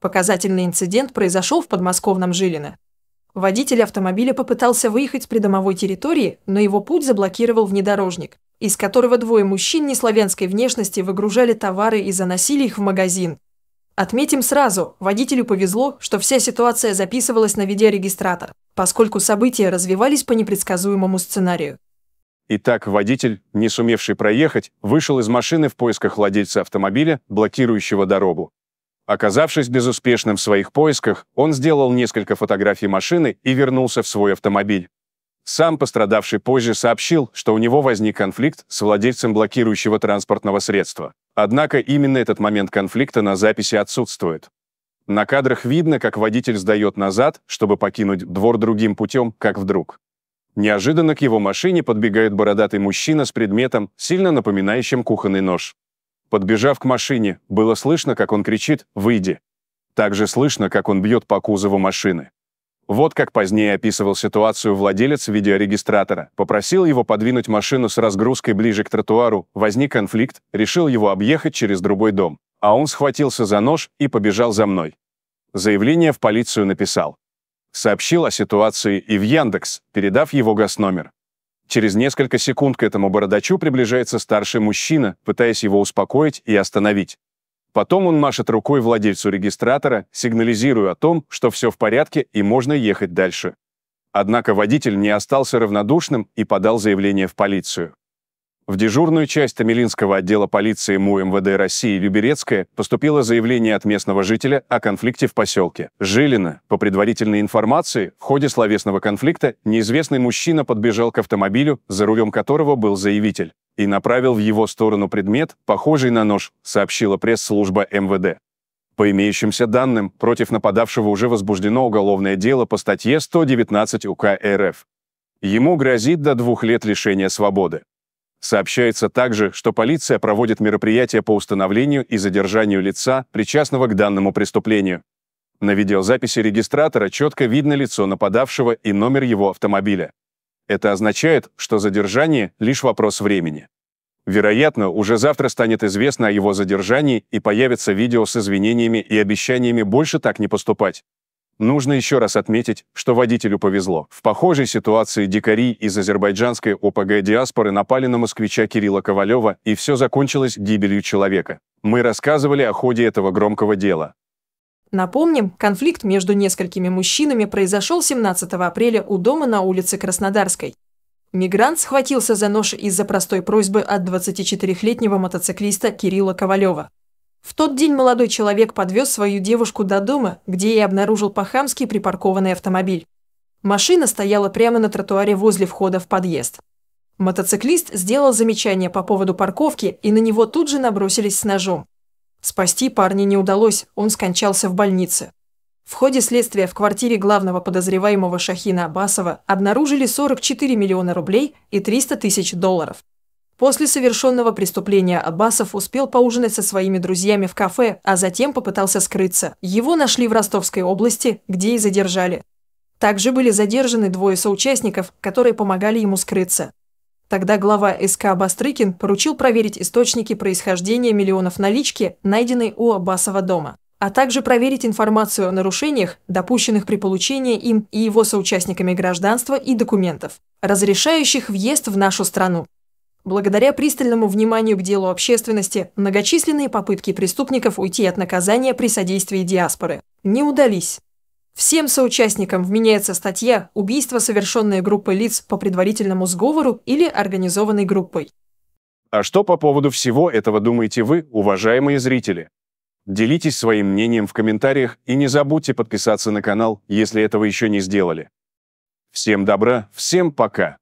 Показательный инцидент произошел в подмосковном Жилино. Водитель автомобиля попытался выехать с придомовой территории, но его путь заблокировал внедорожник, из которого двое мужчин неславянской внешности выгружали товары и заносили их в магазин. Отметим сразу, водителю повезло, что вся ситуация записывалась на видеорегистратор, поскольку события развивались по непредсказуемому сценарию. Итак, водитель, не сумевший проехать, вышел из машины в поисках владельца автомобиля, блокирующего дорогу. Оказавшись безуспешным в своих поисках, он сделал несколько фотографий машины и вернулся в свой автомобиль. Сам пострадавший позже сообщил, что у него возник конфликт с владельцем блокирующего транспортного средства. Однако именно этот момент конфликта на записи отсутствует. На кадрах видно, как водитель сдает назад, чтобы покинуть двор другим путем, как вдруг. Неожиданно к его машине подбегает бородатый мужчина с предметом, сильно напоминающим кухонный нож. Подбежав к машине, было слышно, как он кричит «Выйди!». Также слышно, как он бьет по кузову машины. Вот как позднее описывал ситуацию владелец видеорегистратора. Попросил его подвинуть машину с разгрузкой ближе к тротуару, возник конфликт, решил его объехать через другой дом. А он схватился за нож и побежал за мной. Заявление в полицию написал. Сообщил о ситуации и в Яндекс, передав его ГАС-номер. Через несколько секунд к этому бородачу приближается старший мужчина, пытаясь его успокоить и остановить. Потом он машет рукой владельцу регистратора, сигнализируя о том, что все в порядке и можно ехать дальше. Однако водитель не остался равнодушным и подал заявление в полицию. В дежурную часть Тамилинского отдела полиции МУ МВД эм России Люберецкая поступило заявление от местного жителя о конфликте в поселке. Жилина, по предварительной информации, в ходе словесного конфликта неизвестный мужчина подбежал к автомобилю, за рулем которого был заявитель, и направил в его сторону предмет, похожий на нож, сообщила пресс-служба МВД. Эм по имеющимся данным, против нападавшего уже возбуждено уголовное дело по статье 119 УК РФ. Ему грозит до двух лет лишения свободы. Сообщается также, что полиция проводит мероприятия по установлению и задержанию лица, причастного к данному преступлению. На видеозаписи регистратора четко видно лицо нападавшего и номер его автомобиля. Это означает, что задержание – лишь вопрос времени. Вероятно, уже завтра станет известно о его задержании и появится видео с извинениями и обещаниями больше так не поступать. Нужно еще раз отметить, что водителю повезло. В похожей ситуации дикари из азербайджанской ОПГ диаспоры напали на москвича Кирилла Ковалева, и все закончилось гибелью человека. Мы рассказывали о ходе этого громкого дела. Напомним, конфликт между несколькими мужчинами произошел 17 апреля у дома на улице Краснодарской. Мигрант схватился за нож из-за простой просьбы от 24-летнего мотоциклиста Кирилла Ковалева. В тот день молодой человек подвез свою девушку до дома, где и обнаружил по-хамски припаркованный автомобиль. Машина стояла прямо на тротуаре возле входа в подъезд. Мотоциклист сделал замечание по поводу парковки, и на него тут же набросились с ножом. Спасти парня не удалось, он скончался в больнице. В ходе следствия в квартире главного подозреваемого Шахина Абасова обнаружили 44 миллиона рублей и 300 тысяч долларов. После совершенного преступления Аббасов успел поужинать со своими друзьями в кафе, а затем попытался скрыться. Его нашли в Ростовской области, где и задержали. Также были задержаны двое соучастников, которые помогали ему скрыться. Тогда глава СК Бастрыкин поручил проверить источники происхождения миллионов налички, найденной у Аббасова дома, а также проверить информацию о нарушениях, допущенных при получении им и его соучастниками гражданства и документов, разрешающих въезд в нашу страну. Благодаря пристальному вниманию к делу общественности, многочисленные попытки преступников уйти от наказания при содействии диаспоры не удались. Всем соучастникам вменяется статья «Убийство, совершенное группой лиц по предварительному сговору или организованной группой». А что по поводу всего этого думаете вы, уважаемые зрители? Делитесь своим мнением в комментариях и не забудьте подписаться на канал, если этого еще не сделали. Всем добра, всем пока!